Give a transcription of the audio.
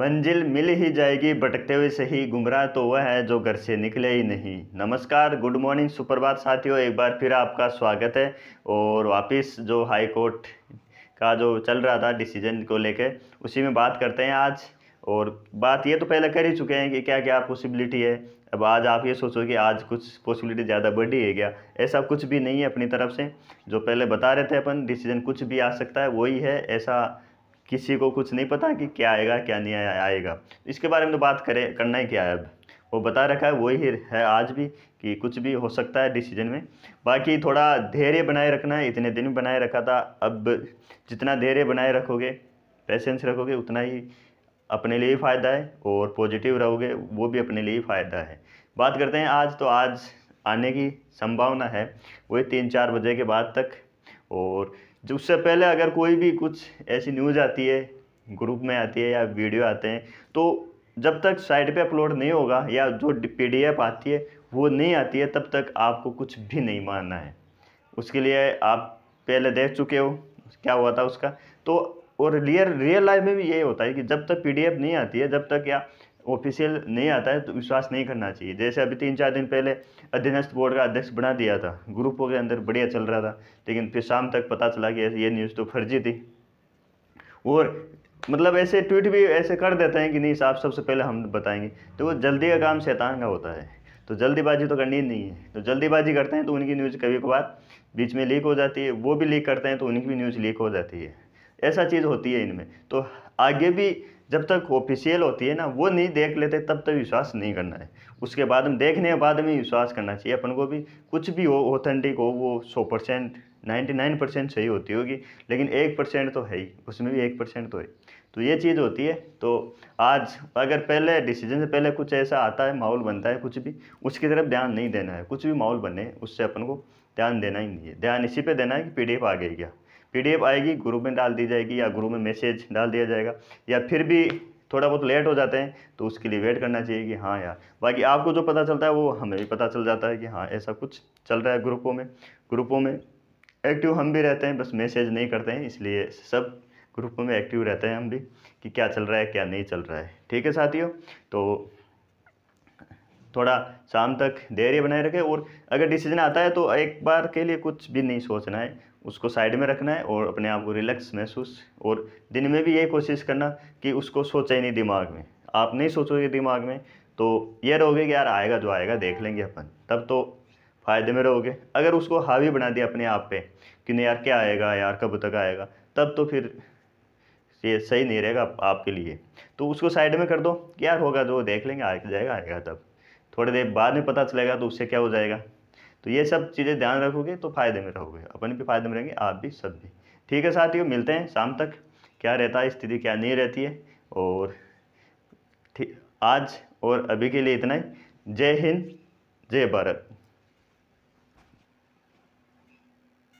मंजिल मिल ही जाएगी भटकते हुए सही गुमराह तो वह है जो घर से निकले ही नहीं नमस्कार गुड मॉर्निंग सुप्रभात साथियों एक बार फिर आपका स्वागत है और वापस जो हाई कोर्ट का जो चल रहा था डिसीजन को लेकर उसी में बात करते हैं आज और बात ये तो पहले कर ही चुके हैं कि क्या क्या पॉसिबिलिटी है अब आज आप ये सोचो कि आज कुछ पॉसिबिलिटी ज़्यादा बढ़ी है क्या ऐसा कुछ भी नहीं है अपनी तरफ से जो पहले बता रहे थे अपन डिसीजन कुछ भी आ सकता है वही है ऐसा किसी को कुछ नहीं पता कि क्या आएगा क्या नहीं आएगा इसके बारे में तो बात करें करना ही क्या है अब वो बता रखा है वही है आज भी कि कुछ भी हो सकता है डिसीजन में बाकी थोड़ा धैर्य बनाए रखना है इतने दिन बनाए रखा था अब जितना धैर्य बनाए रखोगे पेशेंस रखोगे उतना ही अपने लिए फ़ायदा है और पॉजिटिव रहोगे वो भी अपने लिए फ़ायदा है बात करते हैं आज तो आज आने की संभावना है वही तीन चार बजे के बाद तक और जो तो उससे पहले अगर कोई भी कुछ ऐसी न्यूज़ आती है ग्रुप में आती है या वीडियो आते हैं तो जब तक साइट पे अपलोड नहीं होगा या जो पी आती है वो नहीं आती है तब तक आपको कुछ भी नहीं मानना है उसके लिए आप पहले देख चुके हो क्या हुआ था उसका तो और रियल रियल लाइफ में भी यही होता है कि जब तक पीडीएफ नहीं आती है जब तक या ऑफिशियल नहीं आता है तो विश्वास नहीं करना चाहिए जैसे अभी तीन चार दिन पहले अधीनस्थ बोर्ड का अध्यक्ष बना दिया था ग्रुपों के अंदर बढ़िया चल रहा था लेकिन फिर शाम तक पता चला कि ये न्यूज़ तो फर्जी थी और मतलब ऐसे ट्वीट भी ऐसे कर देते हैं कि नहीं साहब सबसे पहले हम बताएंगे तो वो जल्दी का काम शैतान का होता है तो जल्दीबाजी तो करनी नहीं है तो जल्दीबाजी करते हैं तो उनकी न्यूज़ कभी कभार बीच में लीक हो जाती है वो भी लीक करते हैं तो उनकी भी न्यूज़ लीक हो जाती है ऐसा चीज़ होती है इनमें तो आगे भी जब तक ऑफिशियल होती है ना वो नहीं देख लेते तब तक विश्वास नहीं करना है उसके बाद में देखने के बाद में विश्वास करना चाहिए अपन को भी कुछ भी हो ऑथेंटिक हो वो सौ परसेंट नाइन्टी नाइन परसेंट सही होती होगी लेकिन एक परसेंट तो है ही उसमें भी एक परसेंट तो है तो ये चीज़ होती है तो आज अगर पहले डिसीजन से पहले कुछ ऐसा आता है माहौल बनता है कुछ भी उसकी तरफ ध्यान नहीं देना है कुछ भी माहौल बने उससे अपन को ध्यान देना ही नहीं है ध्यान इसी पर देना है कि पी आ गई क्या पी आएगी ग्रुप में डाल दी जाएगी या ग्रुप में मैसेज डाल दिया जाएगा या फिर भी थोड़ा बहुत लेट हो जाते हैं तो उसके लिए वेट करना चाहिए कि हाँ यार बाकी आपको जो पता चलता है वो हमें भी पता चल जाता है कि हाँ ऐसा कुछ चल रहा है ग्रुपों में ग्रुपों में एक्टिव हम भी रहते हैं बस मैसेज नहीं करते हैं इसलिए सब ग्रुपों में एक्टिव रहते हैं हम भी कि क्या चल रहा है क्या नहीं चल रहा है ठीक है साथियों तो थोड़ा शाम तक धैर्य बनाए रखें और अगर डिसीजन आता है तो एक बार के लिए कुछ भी नहीं सोचना है उसको साइड में रखना है और अपने आप को रिलैक्स महसूस और दिन में भी यही कोशिश करना कि उसको सोचा ही नहीं दिमाग में आप नहीं सोचोगे दिमाग में तो ये रहोगे कि यार आएगा जो तो आएगा देख लेंगे अपन तब तो फ़ायदे में रहोगे अगर उसको हावी बना दिया अपने आप पे कि नहीं यार क्या आएगा यार कब तक आएगा तब तो फिर ये सही नहीं रहेगा आप, आपके लिए तो उसको साइड में कर दो यार होगा जो तो देख लेंगे आ जाएगा आएगा तब थोड़ी देर बाद में पता चलेगा तो उससे क्या हो जाएगा तो ये सब चीज़ें ध्यान रखोगे तो फ़ायदे में रहोगे अपन भी फायदे में रहेंगे आप भी सब भी ठीक है साथियों मिलते हैं शाम तक क्या रहता है स्थिति क्या नहीं रहती है और आज और अभी के लिए इतना ही जय हिंद जय भारत